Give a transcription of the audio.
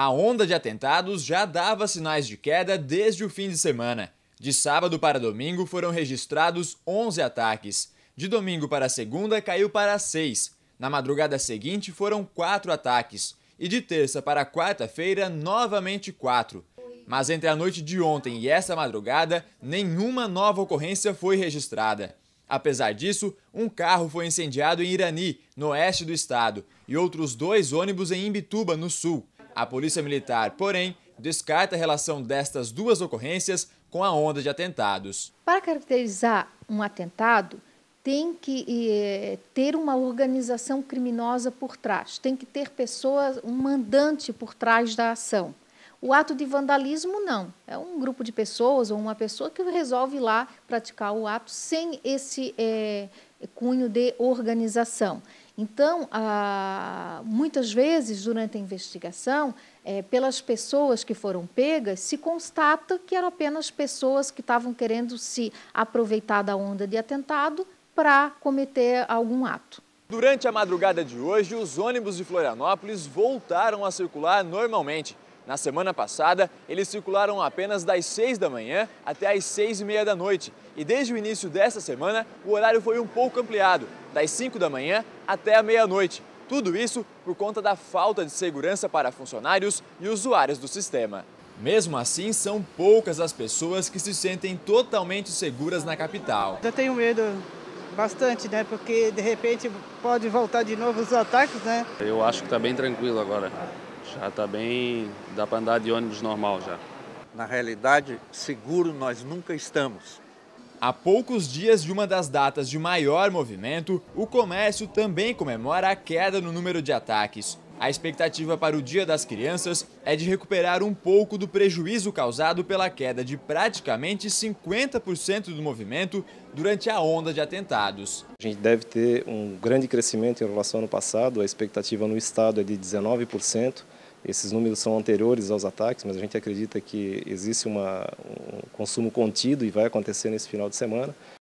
A onda de atentados já dava sinais de queda desde o fim de semana. De sábado para domingo foram registrados 11 ataques. De domingo para segunda caiu para 6. Na madrugada seguinte foram 4 ataques. E de terça para quarta-feira, novamente 4. Mas entre a noite de ontem e esta madrugada, nenhuma nova ocorrência foi registrada. Apesar disso, um carro foi incendiado em Irani, no oeste do estado, e outros dois ônibus em Imbituba, no sul. A Polícia Militar, porém, descarta a relação destas duas ocorrências com a onda de atentados. Para caracterizar um atentado, tem que eh, ter uma organização criminosa por trás, tem que ter pessoas, um mandante por trás da ação. O ato de vandalismo, não. É um grupo de pessoas ou uma pessoa que resolve lá praticar o ato sem esse eh, cunho de organização. Então, muitas vezes, durante a investigação, é, pelas pessoas que foram pegas, se constata que eram apenas pessoas que estavam querendo se aproveitar da onda de atentado para cometer algum ato. Durante a madrugada de hoje, os ônibus de Florianópolis voltaram a circular normalmente. Na semana passada, eles circularam apenas das 6 da manhã até as 6 e meia da noite. E desde o início dessa semana, o horário foi um pouco ampliado, das 5 da manhã até a meia-noite. Tudo isso por conta da falta de segurança para funcionários e usuários do sistema. Mesmo assim, são poucas as pessoas que se sentem totalmente seguras na capital. Eu tenho medo bastante, né? Porque de repente pode voltar de novo os ataques, né? Eu acho que está bem tranquilo agora. Já está bem, dá para andar de ônibus normal já. Na realidade, seguro nós nunca estamos. A poucos dias de uma das datas de maior movimento, o comércio também comemora a queda no número de ataques. A expectativa para o Dia das Crianças é de recuperar um pouco do prejuízo causado pela queda de praticamente 50% do movimento durante a onda de atentados. A gente deve ter um grande crescimento em relação ao ano passado, a expectativa no estado é de 19%. Esses números são anteriores aos ataques, mas a gente acredita que existe uma, um consumo contido e vai acontecer nesse final de semana.